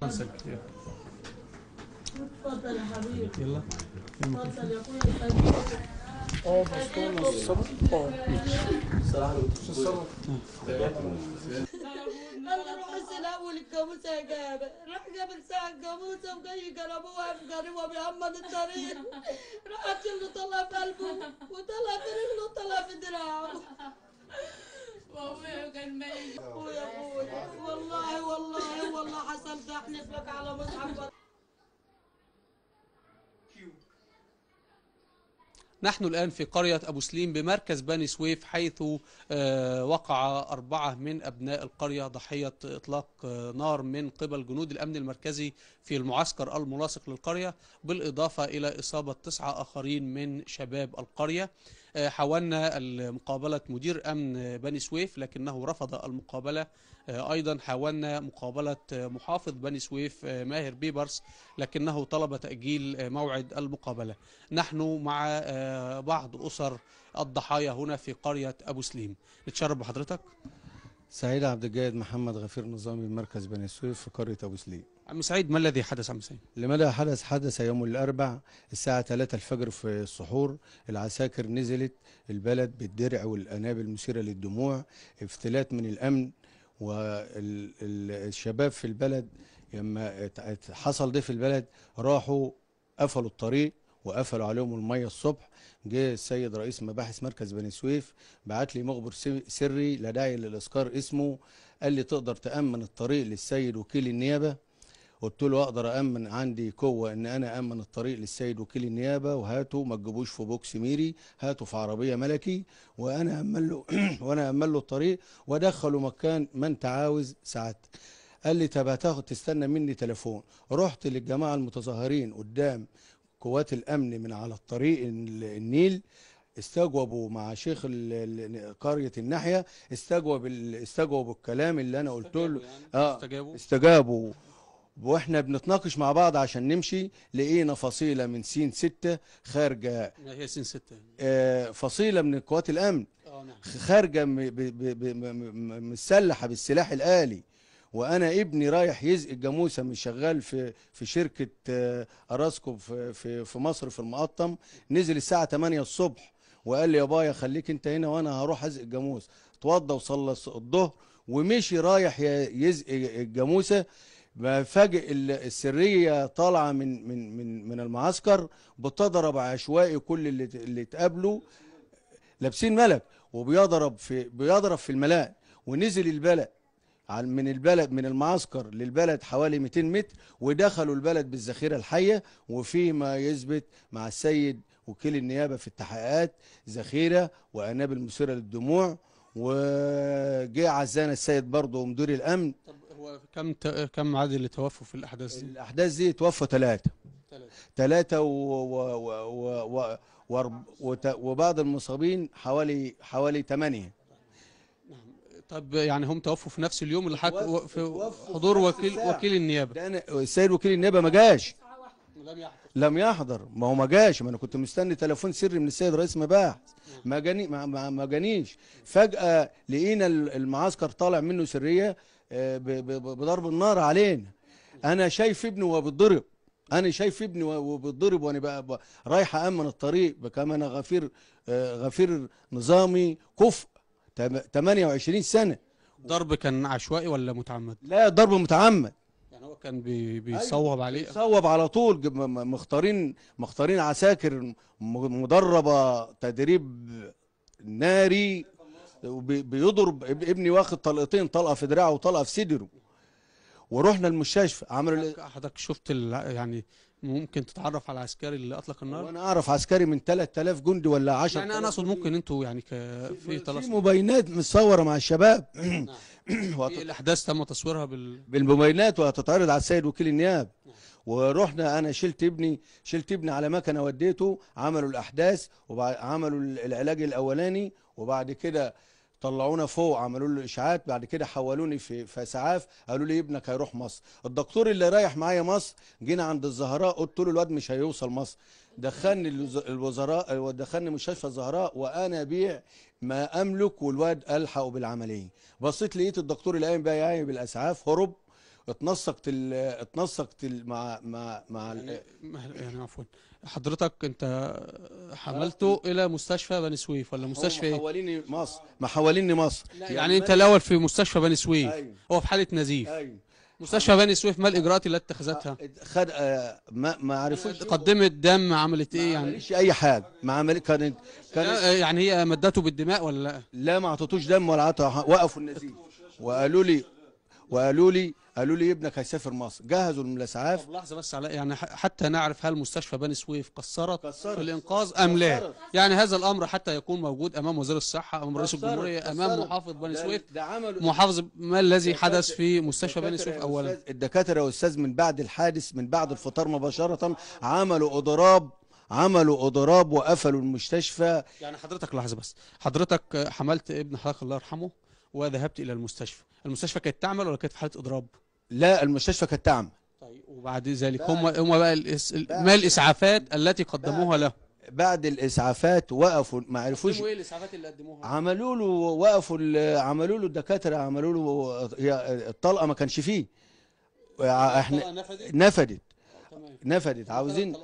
تفضل يا حبيبي يلا اتفضل يا اخويا الحبيب اه بسطونه الصبر اه الصراحه مش الصبر انا رحت الاول يا جابر راح جابر ساعه الجاموسه وجاي جربوها في جريمه بيعمد الطريق راحت اللي طلع في قلبه وطلع في رجله وطلع في دراعه كان ميت والله والله والله حصلت احلف لك على مصعب نحن الآن في قرية أبو سليم بمركز بني سويف حيث آه، وقع أربعة من أبناء القرية ضحية إطلاق آه، نار من قبل جنود الأمن المركزي في المعسكر الملاصق للقرية بالإضافة إلى إصابة تسعة آخرين من شباب القرية آه، حاولنا مقابلة مدير أمن بني سويف لكنه رفض المقابلة آه، أيضا حاولنا مقابلة آه، محافظ بني سويف ماهر بيبرس لكنه طلب تأجيل موعد المقابلة نحن مع بعض أسر الضحايا هنا في قرية أبو سليم نتشرف بحضرتك سعيد عبد الجيد محمد غفير نظامي مركز بني سويف في قرية أبو سليم عم سعيد ما الذي حدث عم سعيد؟ لماذا حدث؟ حدث يوم الأربع الساعة 3 الفجر في السحور العساكر نزلت البلد بالدرع والأنابل المثيرة للدموع افتلات من الأمن والشباب في البلد لما حصل ده في البلد راحوا قفلوا الطريق وقفلوا عليهم الميه الصبح جه السيد رئيس مباحث مركز بني سويف بعت لي مخبر سري لا داعي للاذكار اسمه قال لي تقدر تامن الطريق للسيد وكيل النيابه قلت له اقدر امن عندي قوه ان انا امن الطريق للسيد وكيل النيابه وهاتوا ما تجيبوش في بوكس ميري هاتوا في عربيه ملكي وانا امن له وانا امن له الطريق وادخله مكان ما انت عاوز ساعتها قال لي طب هتاخد تستنى مني تليفون رحت للجماعه المتظاهرين قدام قوات الامن من على الطريق النيل استجوبوا مع شيخ قريه الناحيه استجوب استجوبوا الكلام اللي انا قلت له استجابوا, يعني. آه استجابوا واحنا بنتناقش مع بعض عشان نمشي لقينا فصيله من سين ستة خارجه هي سين ستة آه، فصيله من قوات الامن آه، نعم. خارجه مسلحه بالسلاح الالي وانا ابني رايح يزق الجاموسه من شغال في في شركه آه، اراسكو في في, في مصر في المقطم نزل الساعه 8 الصبح وقال لي يا بايا خليك انت هنا وانا هروح ازق الجاموس اتوضى وصلى الظهر ومشي رايح يزق الجاموسه مفاجئ السريه طالعه من من من من المعسكر بتضرب عشوائي كل اللي اللي اتقابلوا لابسين ملك وبيضرب في بيضرب في الملاء ونزل البلد من البلد من المعسكر للبلد حوالي 200 متر ودخلوا البلد بالذخيره الحيه وفي ما يثبت مع السيد وكيل النيابه في التحقيقات ذخيره وانابل مثيره للدموع وجه عزانا السيد برضه ومدير الامن كم ت... كم عدد اللي توفوا في الاحداث دي؟ الاحداث دي توفوا ثلاثه ثلاثه و... و... و... و... و... وت... وبعض المصابين حوالي حوالي ثمانيه نعم. طب يعني هم توفوا في نفس اليوم اللي حك... في حضور وكيل الساعة. وكيل النيابه ده أنا... السيد وكيل النيابه ما جاش لم يحضر لم يحضر ما هو ما جاش ما انا كنت مستني تليفون سري من السيد رئيس مباحث نعم. ما جاني ما جانيش فجاه لقينا المعسكر طالع منه سريه آه، بضرب النار علينا انا شايف ابني وهو بيتضرب انا شايف ابني وبيتضرب وانا بقى رايح امن الطريق بكم انا غفير آه، غفير نظامي كفء 28 سنه ضرب كان عشوائي ولا متعمد لا ضرب متعمد يعني هو كان بي أيوه. بيصوب أيوة. عليه بيصوب على طول مختارين مختارين عساكر مدربه تدريب ناري وبيضرب ابني واخد طلقتين طلقه في دراعه وطلقه في صدره ورحنا المستشفى عملوا حضرتك شفت يعني ممكن تتعرف على عسكري اللي اطلق النار وانا اعرف عسكري من 3000 جندي ولا 10 يعني انا اقصد ممكن انتوا يعني ك... في في مبينات متصوره مع الشباب نعم. وهت... في الاحداث تم تصويرها بال... بالمبينات وهتتعرض على السيد وكيل النيابه نعم. ورحنا انا شلت ابني شلت ابني على مكنه وديته عملوا الاحداث وعملوا العلاج الاولاني وبعد كده طلعونا فوق عملوا له اشاعات بعد كده حولوني في في اسعاف قالوا لي ابنك هيروح مصر الدكتور اللي رايح معايا مصر جينا عند الزهراء قلت له الواد مش هيوصل مصر دخلني الوزراء ودخلني مستشفى الزهراء وانا بيع ما املك والواد الحقه بالعمليه بصيت لقيت الدكتور اللي قايم بقى بالاسعاف هرب اتنسقت اتنسقت مع مع مع يعني عفوا حضرتك انت حملته الى مستشفى بني سويف ولا مستشفى ايه؟ حواليني مصر ما حواليني مصر يعني, يعني انت الاول في مستشفى بني سويف أيوه. هو في حاله نزيف أيوه. مستشفى بني سويف ما الاجراءات اللي اتخذتها؟ آه، خد آه، ما ما عرفوش قدمت دم عملت ايه يعني؟ ما عملتش اي حاجه ما عملت كانت كانت آه، يعني هي مدته بالدماء ولا لا؟ لا ما اعطتوش دم ولا عطوا وقفوا النزيف وقالوا لي وقالوا لي قالوا لي ابنك هيسافر مصر جهزوا الاسعاف طب لحظه بس على يعني حتى نعرف هل مستشفى بني سويف قصرت, قصرت في الانقاذ ام لا يعني هذا الامر حتى يكون موجود امام وزير الصحه امام رئيس الجمهوريه قصرت امام محافظ بني سويف محافظ ما الذي حدث في مستشفى بني سويف اولا الدكاتره والاستاذ من بعد الحادث من بعد الفطار مباشره عملوا اضراب عملوا اضراب وقفلوا المستشفى يعني حضرتك لحظه بس حضرتك حملت ابن حضرتك الله يرحمه وذهبت الى المستشفى المستشفى كانت تعمل ولا كانت في حاله اضراب لا المستشفى كانت تعمل طيب وبعد ذلك هم هم بقى الإس... ما الاسعافات التي قدموها له بعد الاسعافات وقفوا ما عرفوش ايه الاسعافات اللي قدموها عملوا له وقفوا عملوا له الدكاتره عملوا له الطلقه ما كانش فيه احنا نفدت نفدت, آه، نفدت. عاوزين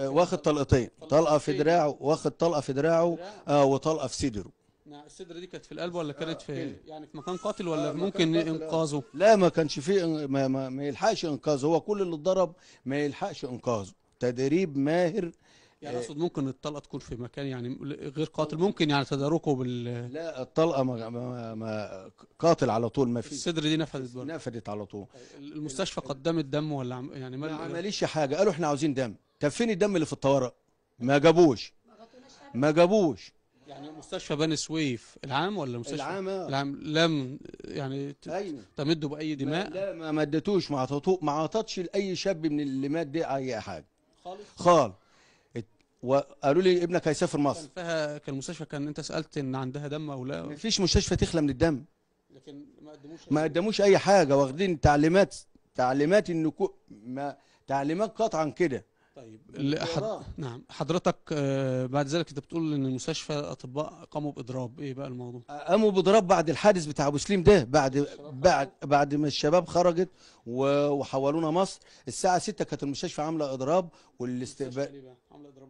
واخد طلقتين طلقه في دراعه واخد طلقه في دراعه آه، وطلقه في صدره السدره دي كانت في القلب ولا كانت آه، في يعني, يعني في مكان قاتل ولا آه ممكن آه. انقاذه لا ما كانش فيه ما, ما, ما يلحقش انقاذه هو كل اللي اتضرب ما يلحقش انقاذه تدريب ماهر يعني آه. اقصد ممكن الطلقه تكون في مكان يعني غير قاتل ممكن يعني تداركه بال لا الطلقه ما, ما, ما قاتل على طول ما فيش الصدر دي نفذت برضه نفذت على طول المستشفى قدمت دم ولا يعني ما عمليش حاجه قالوا احنا عاوزين دم طب فين الدم اللي في الطوارئ ما جابوش ما جابوش يعني مستشفى بني سويف العام ولا مستشفى العام آه. العام لم يعني أيوة. تمده باي دماء ما لا ما مدتوش ما عطتوه ما عطتش لاي شاب من اللي مات دي اي حاجه خالص خالص وقالوا لي ابنك هيسافر مصر كان فيها كان المستشفى كان انت سالت ان عندها دم او لا مفيش مستشفى تخلى من الدم لكن ما قدموش ما قدموش اي حاجه واخدين تعليمات تعليمات ان ما تعليمات قطعا كده طيب حد... نعم حضرتك آه، بعد ذلك انت بتقول ان المستشفى اطباء قاموا باضراب ايه بقى الموضوع آه، قاموا باضراب بعد الحادث بتاع ابو سليم ده بعد بعد بعد ما الشباب خرجت وحولونا مصر الساعه 6 كانت المستشفى عامله اضراب والاستقبال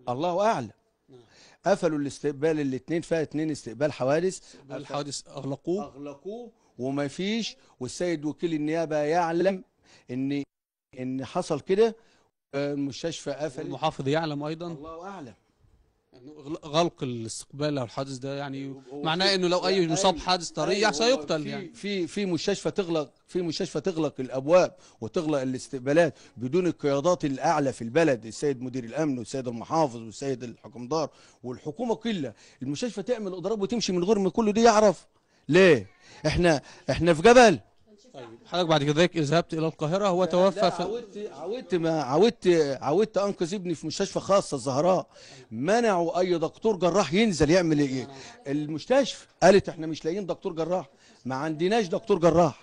الله اعلم نعم. قفلوا الاستقبال الاثنين فيها اثنين استقبال حوادث استقبال الحوادث اغلقوه اغلقوه وما فيش والسيد وكيل النيابه يعلم ان ان حصل كده المستشفى قفل المحافظ يعلم ايضا الله اعلم انه يعني غلق الاستقبال او الحادث ده يعني معناه انه لو اي أيوه، أيوه. مصاب حادث طريق أيوه سيقتل يعني في في مستشفى تغلق في مستشفى تغلق الابواب وتغلق الاستقبالات بدون القيادات الاعلى في البلد السيد مدير الامن والسيد المحافظ والسيد الحكمدار والحكومه كلها المستشفى تعمل اضراب وتمشي من غير ما كل ده يعرف ليه احنا احنا في جبل طيب حضرتك بعد كده ذهبت الى القاهره هو توفى في عودت عودت ما عودت عودت انقذ ابني في مستشفى خاصه الزهراء منعوا اي دكتور جراح ينزل يعمل ايه المستشفى قالت احنا مش لاقيين دكتور جراح ما عندناش دكتور جراح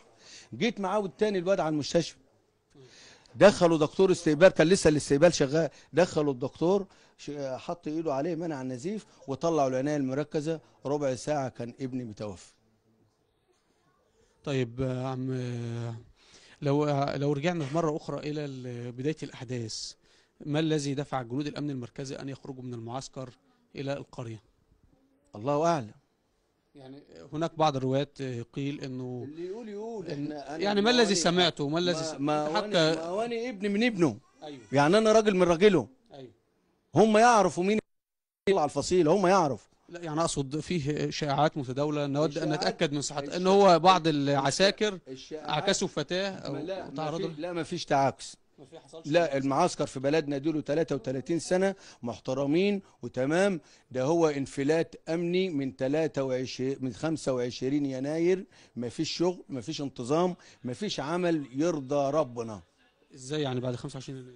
جيت معاود تاني الواد على المستشفى دخلوا دكتور استقبال كان لسه الاستقبال شغال دخلوا الدكتور حط ايده عليه منع النزيف وطلعوا العنايه المركزه ربع ساعه كان ابني متوفي طيب عم لو لو رجعنا مرة أخرى إلى بداية الأحداث ما الذي دفع جنود الأمن المركزي أن يخرجوا من المعسكر إلى القرية؟ الله أعلم يعني هناك بعض الروايات قيل انه اللي يقول يقول إن يعني ما الذي سمعته ما الذي ما حتى مواني ابن من ابنه أيوه. يعني انا راجل من راجله ايوه هم يعرفوا مين يطلع الفصيله هم يعرفوا لا يعني اقصد فيه شائعات متداوله نود ان نتاكد من صحتها ان هو بعض العساكر عكسوا فتاه او لا تعرضوا لا ما فيش تعاكس لا المعسكر في بلدنا دول 33 سنة محترمين وتمام ده هو انفلات أمني من 23 من 25 يناير ما فيش شغل ما فيش انتظام ما فيش عمل يرضى ربنا ازاي يعني بعد 25 يناير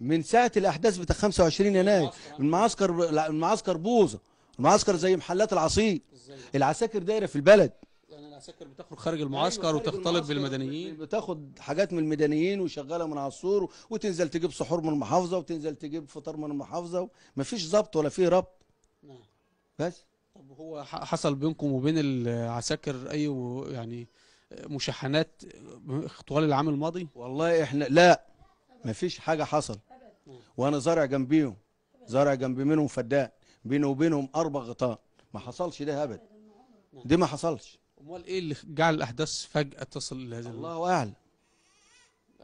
من ساعة الأحداث بتاع 25 يناير المعسكر المعسكر بوظة المعسكر زي محلات العصير العساكر دايره في البلد يعني العساكر بتخرج خارج المعسكر أيوة، وتختلط بالمدنيين بتاخد حاجات من المدنيين وشغاله من عصور وتنزل تجيب سحور من المحافظه وتنزل تجيب فطار من المحافظه مفيش ضبط ولا فيه ربط نعم بس طب هو حصل بينكم وبين العساكر اي يعني مشاحنات طوال العام الماضي والله احنا لا مفيش حاجه حصل نعم. وانا زارع جنبيهم زارع جنب منهم فدان بينه وبينهم أربع غطاء ما حصلش ده أبدا دي ما حصلش امال ايه اللي جعل الاحداث فجاه تصل لهذا الله اعلم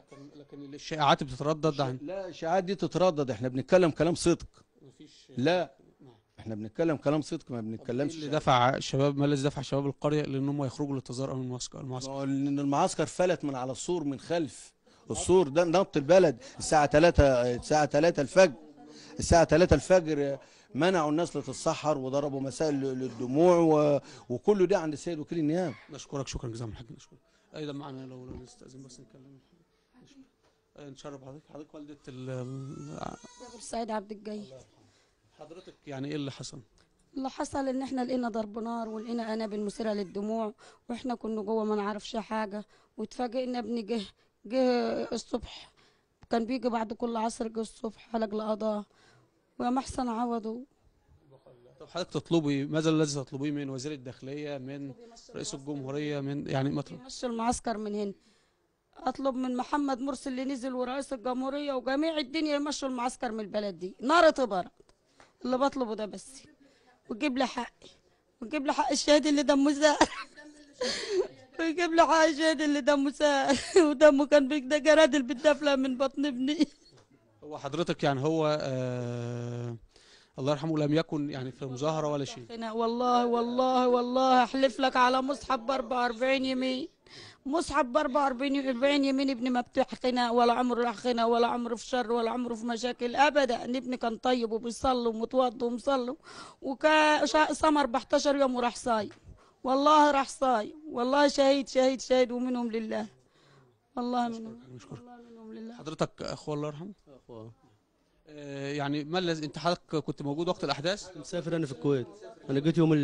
لكن لكن الشائعات بتتردد عن لا الشائعات دي تتردد احنا بنتكلم كلام صدق مفيش لا احنا بنتكلم كلام صدق ما بنتكلمش إيه اللي دفع شباب ما الذي دفع شباب القريه لان هم يخرجوا للتظاهر امام المعسكر المعسكر لان المعسكر فلت من على السور من خلف السور ده نط البلد الساعه 3 الساعه 3 الفجر الساعه 3 الفجر منعوا الناس لتتسحر وضربوا مسائل للدموع و... وكل ده عند السيد وكيل النيابه نشكرك شكرا جزيلا من الحاج نشكرك ايضا معنا لو لو نستاذن بس نكلم نشرف حضرتك حضرتك والده ال السيد عبد الجيد حضرتك يعني ايه اللي حصل؟ اللي حصل ان احنا لقينا ضرب نار ولقينا انابل مثيره للدموع واحنا كنا جوه ما نعرفش حاجه واتفاجئنا ابني جه جه الصبح كان بيجي بعد كل عصر جه الصبح حلق القضاء ومحسن عوضه طب حضرتك تطلبي ماذا الذي تطلبيه من وزير الداخليه من رئيس الجمهوريه من يعني ما يمشي المعسكر من هنا اطلب من محمد مرسي اللي نزل ورئيس الجمهوريه وجميع الدنيا يمشوا المعسكر من البلد دي نار تبرد اللي بطلبه ده بس وتجيب لي حقي وتجيب لي حق الشهيد اللي دمه زار ويجيب لي حق الشهيد اللي دمه زار ودمه كان بيجرى جرادل بالدفله من بطن ابني وحضرتك يعني هو آه الله يرحمه لم يكن يعني في مظاهره ولا شيء والله والله والله احلف لك على مصحف ب 44 يمين مصحف ب 44 40 يمين ابني ما بتحقنا ولا عمره راح خناق ولا عمره في شر ولا عمره في مشاكل ابدا ابني كان طيب وبيصلي ومتوضي ومصلي وكان 14 يوم وراح صايم والله راح صايم والله شهيد شهيد شهيد ومنهم لله والله منهم الحمد لله حضرتك اخوه الله يرحمه اخوه آه، يعني ما الذي انت حضرتك كنت موجود وقت الاحداث مسافر انا في الكويت انا جيت يوم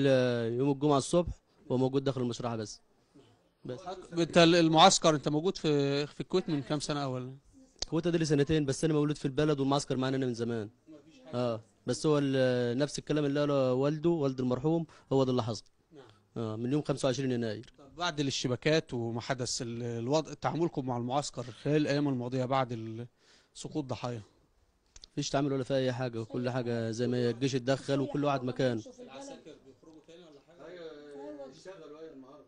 يوم الجمعه الصبح وموجود داخل المشرحه بس بس انت المعسكر انت موجود في في الكويت من كام سنه اول الكويت ده لي سنتين بس انا مولود في البلد والمعسكر معانا من زمان اه بس هو نفس الكلام اللي قاله والده والد المرحوم هو ده اللي حصل آه، من يوم 25 يناير بعد الاشتباكات وما حدث الوضع تعاملكم مع المعسكر خلال الايام الماضيه بعد سقوط ضحايا مفيش تعامل ولا في اي حاجه كل حاجه زي ما الجيش اتدخل وكل واحد مكانه العساكر بيخرجوا تاني ولا حاجه أيوة، اشتغلوا ايه النهارده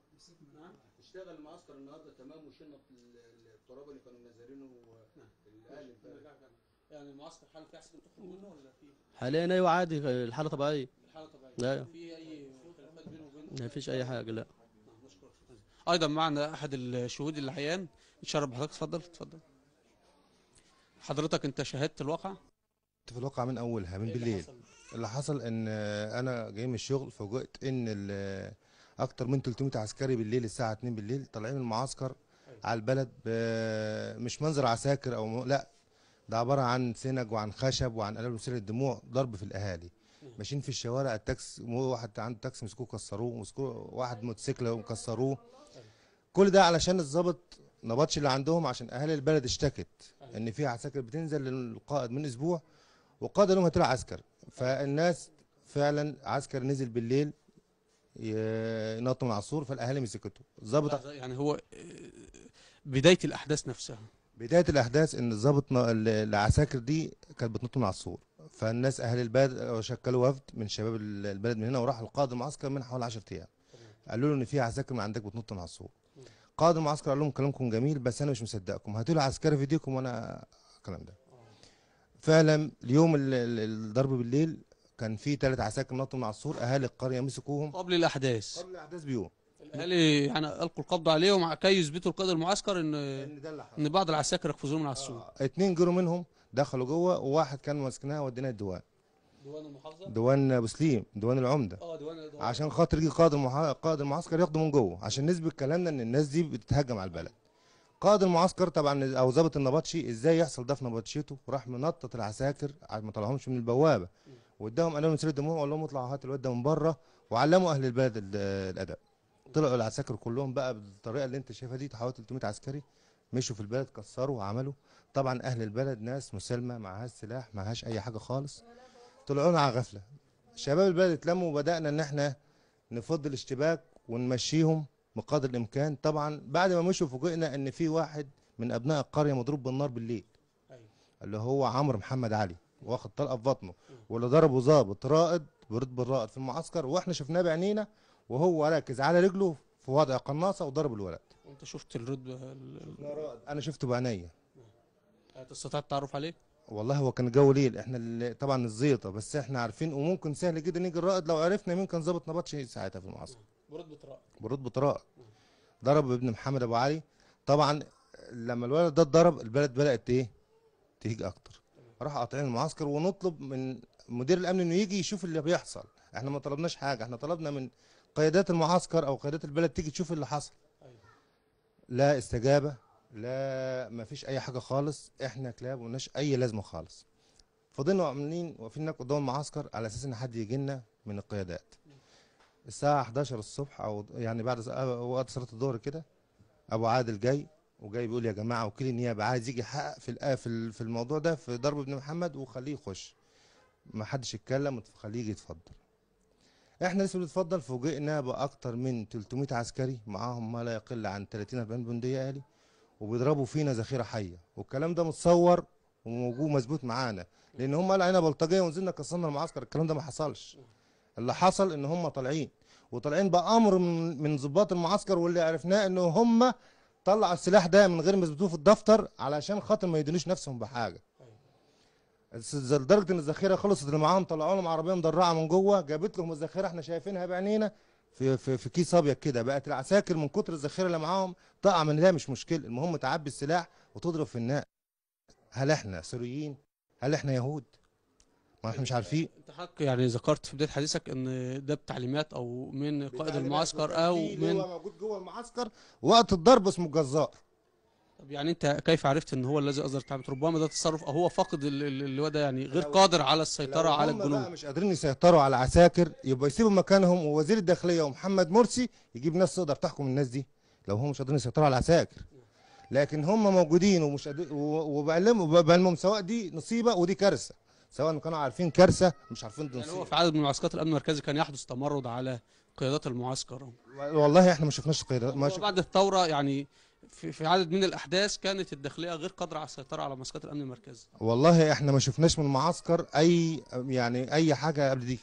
اشتغل المعسكر النهارده تمام وشلنا التراب اللي كانوا نازلينه الاهلي يعني المعسكر حاله في عسكر تخرج منه ولا في حاليا ايوه عادي الحاله طبيعيه الحاله طبيعيه أيوة. في اي ما فيش اي حاجه لا ايضا معنا احد الشهود العيان اتشرف بحضرتك اتفضل اتفضل حضرتك انت شاهدت الواقع كنت في الواقع من اولها من إيه بالليل اللي حصل ان انا جاي من الشغل فوجئت ان اكتر من 300 عسكري بالليل الساعه 2 بالليل طالعين من المعسكر على البلد مش منظر عساكر او لا ده عباره عن سنج وعن خشب وعن قلاب مثيره الدموع ضرب في الاهالي ماشيين في الشوارع التاكس واحد عنده تاكسي مسكوه كسروه مسكوه واحد موتوسيكل وكسروه كل ده علشان الظابط نبطش اللي عندهم عشان اهالي البلد اشتكت ان في عساكر بتنزل للقائد من اسبوع وقال لهم هتطلع عسكر فالناس فعلا عسكر نزل بالليل ينط من العصور فالاهالي مسكته الظابط يعني هو آه، بدايه الاحداث نفسها بدايه الاحداث ان الظابط العساكر دي كانت بتنط من العصور فالناس اهل البلد شكلوا وفد من شباب البلد من هنا وراح القائد المعسكر من حوالي 10 ايام قالوا له ان في عساكر من عندك بتنط من على السور قائد المعسكر قال لهم كلامكم جميل بس انا مش مصدقكم هاتوا لي عسكري في ايديكم وانا الكلام ده فعلا اليوم الضرب بالليل كان في ثلاث عساكر نطوا من على السور اهالي القريه مسكوهم قبل الاحداث قبل الاحداث بيوم الاهالي يعني القوا القبض عليهم كي يثبتوا القائد المعسكر ان ان, ده اللي ان بعض العساكر يقفزوهم من على السور آه. اثنين جروا منهم دخلوا جوه وواحد كان ماسكناها وديناها الديوان ديوان المحافظه ديوان ابو سليم ديوان العمده اه ديوان عشان خاطر يجي قائد المح... قائد المعسكر ياخده من جوه عشان نثبت كلامنا ان الناس دي بتتهجم على البلد قائد المعسكر طبعا او ظابط النبطشي ازاي يحصل ده في نبطشيته راح منطط العساكر ما طلعهمش من البوابه واداهم لهم مسير الدموع وقال لهم اطلعوا هات الواد ده من بره وعلموا اهل البلد الادب طلعوا العساكر كلهم بقى بالطريقه اللي انت شايفها دي حوالي 300 عسكري مشوا في البلد كسروا وعملوا طبعا اهل البلد ناس مسلمه معهاش سلاح معهاش اي حاجه خالص طلعونا على غفله شباب البلد اتلموا وبدانا ان احنا نفض الاشتباك ونمشيهم بقدر الامكان طبعا بعد ما مشوا فوجئنا ان في واحد من ابناء القريه مضروب بالنار بالليل أيوة. اللي هو عمرو محمد علي واخد طلقه في بطنه واللي ضربه ظابط رائد برد بالرائد في المعسكر واحنا شفناه بعينينا وهو راكز على رجله في وضع قناصه وضرب الولد انت شفت الرد ال... انا شفته بعينيا تستطيع التعرف عليه؟ والله هو كان جو ليل احنا اللي طبعا الزيطه بس احنا عارفين وممكن سهل جدا يجي الرائد لو عرفنا مين كان ظابط نبطش ساعتها في المعسكر برتبه رائد برتبه رائد ضرب ابن محمد ابو علي طبعا لما الولد ده اتضرب البلد بدات ايه تهيج اكتر راح قاطعين المعسكر ونطلب من مدير الامن انه يجي يشوف اللي بيحصل احنا ما طلبناش حاجه احنا طلبنا من قيادات المعسكر او قيادات البلد تيجي تشوف اللي حصل أيوه. لا استجابه لا مفيش اي حاجه خالص احنا كلاب ملناش اي لازمه خالص فضلنا عاملين واقفين هناك قدام المعسكر على اساس ان حد يجي لنا من القيادات الساعه 11 الصبح او يعني بعد وقت صلاه الظهر كده ابو عادل جاي وجاي بيقول يا جماعه وكيل النيابه عايز يجي يحقق في في الموضوع ده في ضرب ابن محمد وخليه يخش ما حدش يتكلم خليه يجي يتفضل احنا لسه بنتفضل فوجئنا باكتر من 300 عسكري معاهم ما لا يقل عن 30 40 بنديه اهلي وبيضربوا فينا ذخيره حيه والكلام ده متصور وموجود مظبوط معانا لان هم قالوا علينا بلطجيه ونزلنا كسرنا المعسكر الكلام ده ما حصلش اللي حصل ان هم طالعين وطالعين بامر من من ضباط المعسكر واللي عرفناه ان هم طلعوا السلاح ده من غير ما يثبتوه في الدفتر علشان خاطر ما يدينوش نفسهم بحاجه لدرجه ان الذخيره خلصت اللي معاهم طلعوا لهم عربيه مدرعه من جوه جابت لهم الذخيره احنا شايفينها بعينينا في في, في كيس ابيض كده بقت العساكر من كتر الذخيره اللي معاهم تقع من ده مش مشكله المهم تعبي السلاح وتضرب في الناس هل احنا سوريين هل احنا يهود ما احنا مش عارفين انت حق يعني ذكرت في بدايه حديثك ان ده بتعليمات او من قائد المعسكر او من هو موجود جوه المعسكر وقت الضرب اسمه الجزار طب يعني انت كيف عرفت ان هو الذي اصدر التعبير ربما ده تصرف هو فاقد اللي هو ده يعني غير قادر على السيطره على الجنود مش قادرين يسيطروا على عساكر يبقى يسيبوا مكانهم ووزير الداخليه ومحمد مرسي يجيب ناس تقدر تحكم الناس دي لو هم مش قادرين يسيطروا على العساكر لكن هم موجودين ومش قادرين وبعلمهم سواء دي نصيبه ودي كارثه سواء كانوا عارفين كارثه مش عارفين دي نصيبه يعني هو في عدد من معسكرات الامن المركزي كان يحدث تمرد على قيادات المعسكر والله احنا ما شفناش قيادات ما شفناش بعد الثوره يعني في, في عدد من الأحداث كانت الداخلية غير قادرة على السيطرة على مسكات الأمن المركزي والله احنا ما شفناش من المعسكر أي يعني أي حاجة قبل دي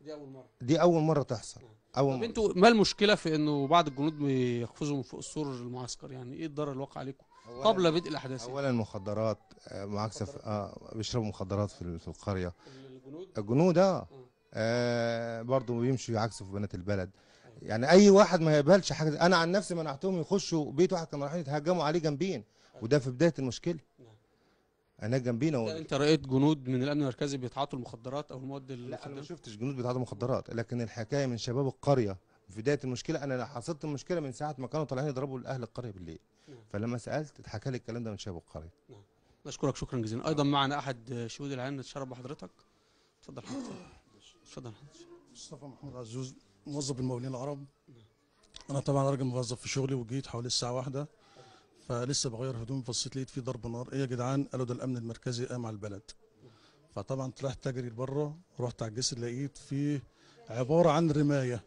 دي أول مرة دي أول مرة تحصل آه. أول طب أنتوا ما المشكلة في إنه بعض الجنود بيقفزوا من فوق السور المعسكر يعني إيه الضرر الواقع عليكم؟ قبل بدء الاحداث يعني؟ اولا المخدرات آه، معاكسه اه بيشربوا مخدرات في في القريه الجنود الجنود آه. اه, آه برضه بيمشوا يعكسوا في بنات البلد يعني اي واحد ما يقبلش حاجه دي. انا عن نفسي منعتهم يخشوا بيت واحد كانوا رايحين يتهجموا عليه جنبين نعم. وده في بدايه المشكله نعم. انا جنبينا و... انت رأيت جنود من الامن المركزي بيتعاطوا المخدرات او المواد لا انا ما شفتش جنود بيتعاطوا مخدرات لكن الحكايه من شباب القريه في بدايه المشكله انا حصلت المشكله من ساعه ما كانوا طالعين يضربوا اهل القريه بالليل نعم. فلما سالت اتحكى لي الكلام ده من شباب القريه نعم نشكرك شكرا جزيلا ايضا نعم. معنا احد شهود العين نتشرف بحضرتك اتفضل حضرتك اتفضل حضرتك مصطفى محمود عزوز موظف المولين العرب انا طبعا راجل موظف في شغلي وجيت حوالي الساعه واحدة فلسه بغير هدومي بصيت لقيت في ضرب نار ايه يا جدعان قالوا ده الامن المركزي قام على البلد فطبعا طلعت تجري لبره رحت على الجسر لقيت فيه عباره عن رمايه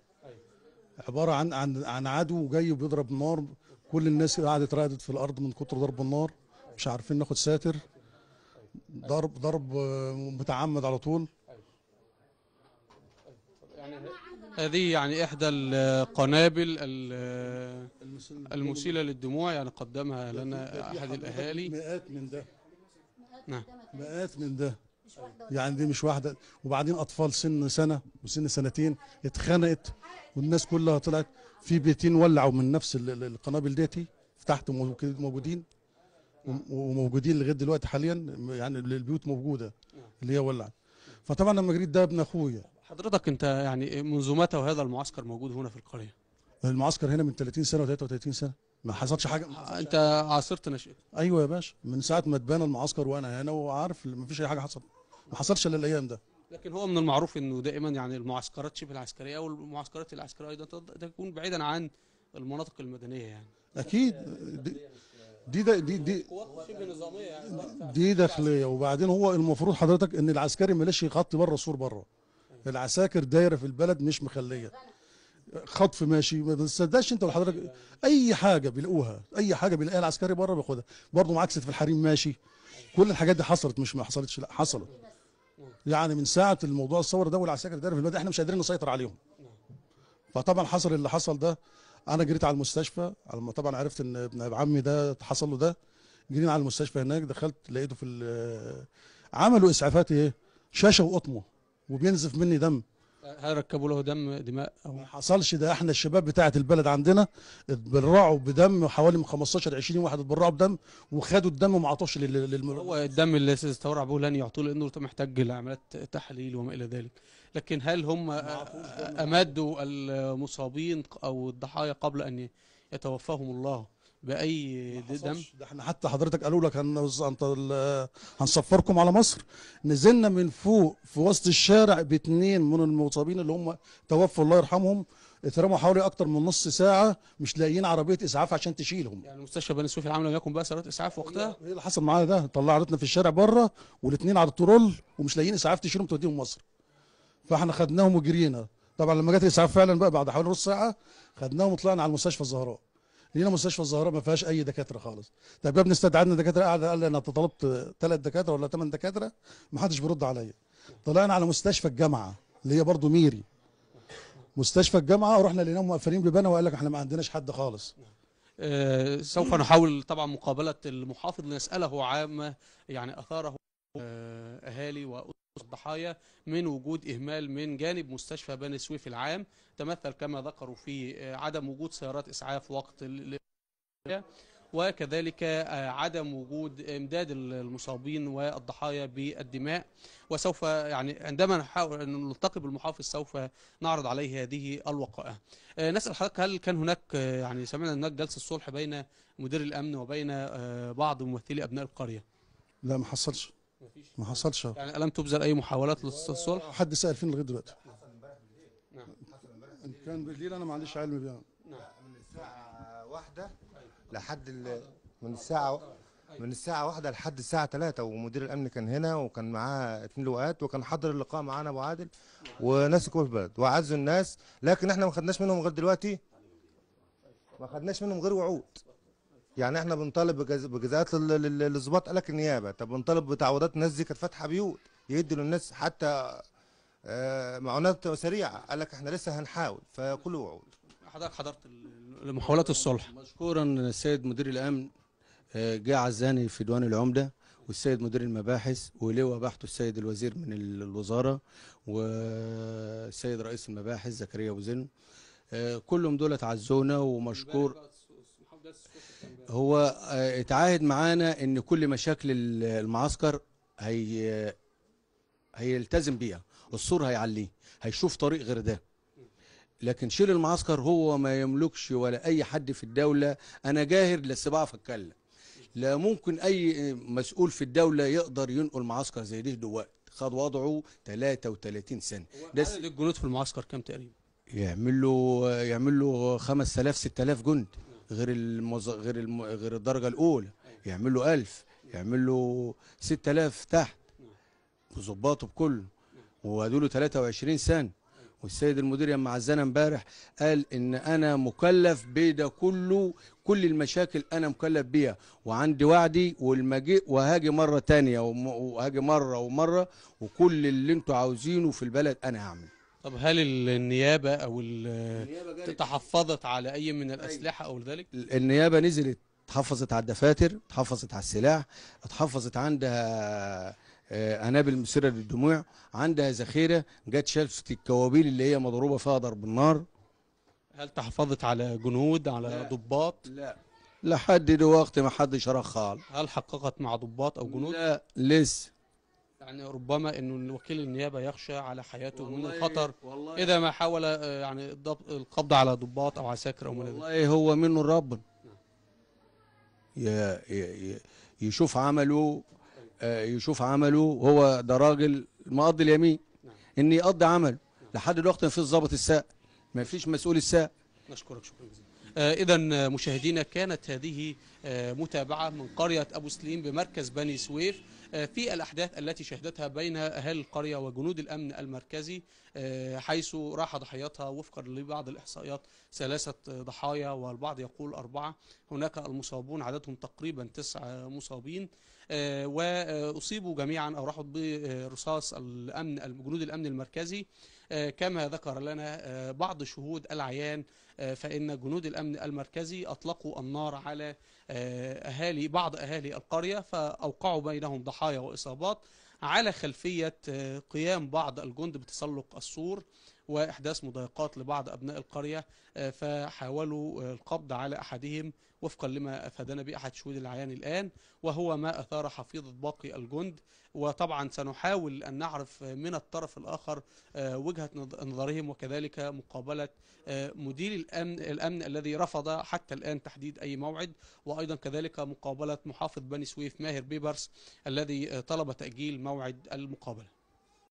عباره عن عن عن عدو جاي بيضرب نار كل الناس قعدت رقدت في الارض من كتر ضرب النار مش عارفين ناخد ساتر ضرب ضرب متعمد على طول يعني هذه يعني إحدى القنابل المسيلة للدموع يعني قدمها لنا أحد الأهالي مئات من ده نعم مئات من ده يعني دي مش واحدة وبعدين أطفال سن سنة وسن سنتين اتخنقت والناس كلها طلعت في بيتين ولعوا من نفس القنابل ديتي تحت موجودين وموجودين لغايه دلوقتي حاليا يعني البيوت موجوده نعم. اللي هي ولعت فطبعا لما جريت ده ابن اخويا حضرتك انت يعني منذ متى وهذا المعسكر موجود هنا في القريه المعسكر هنا من 30 سنه و33 سنه ما حصلش حاجه ما حصلش انت حاجة. عاصرت نشأت ايوه يا باشا من ساعه ما اتبنى المعسكر وانا هنا وعارف ما فيش اي حاجه حصلت ما حصلش الا الايام ده لكن هو من المعروف انه دائما يعني المعسكرات شبه العسكريه او المعسكرات العسكريه ايضا تكون بعيدا عن المناطق المدنيه يعني اكيد دي ده دي دي يعني. دي داخليه وبعدين هو المفروض حضرتك ان العسكري ملاش يغطي بره السور بره العساكر دايره في البلد مش مخليه خطف ماشي ما تصدقش انت وحضرتك اي حاجه بيلاقوها اي حاجه بيلاقيها العسكري بره بياخدها برضه معاكسه في الحريم ماشي كل الحاجات دي حصلت مش ما حصلتش لا حصلت يعني من ساعه الموضوع الثوره ده والعساكر دايره في البلد احنا مش قادرين نسيطر عليهم فطبعا حصل اللي حصل ده انا جريت على المستشفى طبعا عرفت ان ابن عمي ده حصل له ده جرينا على المستشفى هناك دخلت لقيته في عملوا اسعافات ايه شاشه وقطمه وبينزف مني دم هل ركبوا له دم دماء أو ما حصلش ده احنا الشباب بتاعه البلد عندنا اتبرعوا بدم حوالي من 15 20 واحد اتبرعوا بدم وخدوا الدم وما عطوش للمرضى هو الدم اللي استورع به لن يعطوه لانه محتاج لعمليات تحاليل وما الى ذلك لكن هل هم امدوا المصابين او الضحايا قبل ان يتوفاهم الله باي دم ده احنا حتى حضرتك قالوا لك هنسفركم على مصر نزلنا من فوق في وسط الشارع باثنين من المصابين اللي هم توفوا الله يرحمهم اترموا حوالي اكتر من نص ساعه مش لاقيين عربيه اسعاف عشان تشيلهم يعني مستشفى بني سويف لم يكن بقى سيارات اسعاف وقتها ايه اللي حصل معانا ده طلعتنا في الشارع بره والاثنين على الترول ومش لاقيين اسعاف تشيلهم توديهم مصر فاحنا خدناهم وجرينا طبعا لما جت الاسعاف فعلا بقى بعد حوالي نص ساعه خدناهم وطلعنا على المستشفى الزهراء لينا مستشفى الزهراء ما فيهاش اي دكاتره خالص طب يا ابني استدعينا دكاتره قاعده قال لي انا طلبت ثلاث دكاتره ولا ثمان دكاتره ما حدش بيرد عليا طلعنا على مستشفى الجامعه اللي هي برضه ميري مستشفى الجامعه ورحنا لقيناهم مقفلين بيبانا وقال لك احنا ما عندناش حد خالص أه سوف نحاول طبعا مقابله المحافظ لنساله عام يعني اثاره آه، اهالي و الضحايا من وجود إهمال من جانب مستشفى بني سويف العام تمثل كما ذكروا في آه، عدم وجود سيارات إسعاف وقت وكذلك آه، عدم وجود امداد المصابين والضحايا بالدماء وسوف يعني عندما نحاول ان نلتقي بالمحافظ سوف نعرض عليه هذه الوقائع. آه، نسال حضرتك هل كان هناك يعني سمعنا هناك جلسه صلح بين مدير الامن وبين بعض ممثلي ابناء القريه؟ لا ما حصلش. ما حصلش يعني الم تبذل اي محاولات للصلح حد سال فين لغايه دلوقتي حصل امبارح بالليل نعم حصل امبارح بالليل كان بالليل انا ما عنديش علم بيها نعم من الساعه واحدة لحد من الساعه من الساعة واحدة لحد الساعة ثلاثة ومدير الأمن كان هنا وكان معاه اثنين لوقات وكان حضر اللقاء معانا أبو عادل وناس كبار البلد وعزوا الناس لكن احنا ما خدناش منهم غير دلوقتي ما خدناش منهم غير وعود يعني احنا بنطالب بجزاءات للظباط قال لك النيابه طب بنطالب بتعويضات الناس دي كانت فاتحه بيوت يدوا للناس حتى آه، معونات سريعه قال لك احنا لسه هنحاول فكل وعود حضرتك حضرت لمحاولات الصلح مشكورا السيد مدير الامن آه، جه عزاني في ديوان العمده والسيد مدير المباحث ولواء بحثه السيد الوزير من الوزاره والسيد رئيس المباحث زكريا ابو زين آه، كلهم دول اتعزونا ومشكور هو آه، اتعاهد معانا ان كل مشاكل المعسكر هي هيلتزم بيها السور هيعليه هيشوف طريق غير ده لكن شيل المعسكر هو ما يملكش ولا اي حد في الدوله انا جاهر بس بعرف اتكلم لا ممكن اي مسؤول في الدوله يقدر ينقل معسكر زي ده دلوقتي خد وضعه 33 سنه ده عدد الجنود في المعسكر كام تقريبا يعمل له يعمل له 5000 6000 جندي غير المز... غير الم... غير الدرجه الاولى يعمل له 1000 يعمل له 6000 تحت بظباطه بكله له 23 سنه والسيد المدير لما عزانا امبارح قال ان انا مكلف بده كله كل المشاكل انا مكلف بيها وعندي وعدي والمجيء وهاجي مره تانية وهاجي مره ومره وكل اللي انتوا عاوزينه في البلد انا هعمل طب هل النيابه او النيابة تحفظت على اي من الاسلحه أيوة. او ذلك النيابه نزلت تحفظت على الدفاتر تحفظت على السلاح تحفظت عندها آه، انابل مثيره للدموع عندها ذخيره جت شالت الكوابيل اللي هي مضروبه فيها ضرب النار هل تحفظت على جنود على لا ضباط لا لحد دلوقتي ما حدش رخال هل حققت مع ضباط او جنود لا لسه يعني ربما انه وكيل النيابه يخشى على حياته من الخطر اذا ما حاول آه، يعني القبض على ضباط او عساكر او ما والله هو منه ربنا نعم. يشوف عمله آه، يشوف عمله هو ده راجل مقضي اليمين نعم. ان يقضي عمله نعم. لحد دلوقتي ما فيش ظابط الساق ما فيش مسؤول الساق نشكرك شكرا جزيلا آه، اذا مشاهدينا كانت هذه متابعه من قريه ابو سليم بمركز بني سويف آه، في الأحداث التي شهدتها بين أهالي القرية وجنود الأمن المركزي آه، حيث راح ضحياتها وفقا لبعض الإحصائيات ثلاثة ضحايا والبعض يقول أربعة هناك المصابون عددهم تقريبا تسعة مصابين آه، وأصيبوا جميعا أو راحوا برصاص الأمن جنود الأمن المركزي كما ذكر لنا بعض شهود العيان فإن جنود الأمن المركزي أطلقوا النار على آه، أهالي بعض أهالي القرية فأوقعوا بينهم ضحايا وإصابات على خلفية آه، قيام بعض الجند بتسلق السور وإحداث مضايقات لبعض أبناء القرية آه، فحاولوا القبض على أحدهم وفقا لما أفادنا به احد شهود العيان الآن وهو ما أثار حفيظة باقي الجند وطبعا سنحاول أن نعرف من الطرف الآخر آه، وجهة نظرهم وكذلك مقابلة آه، مدير الأمن, الأمن الذي رفض حتى الآن تحديد أي موعد وأيضا كذلك مقابلة محافظ بني سويف ماهر بيبرس الذي آه، طلب تأجيل موعد المقابلة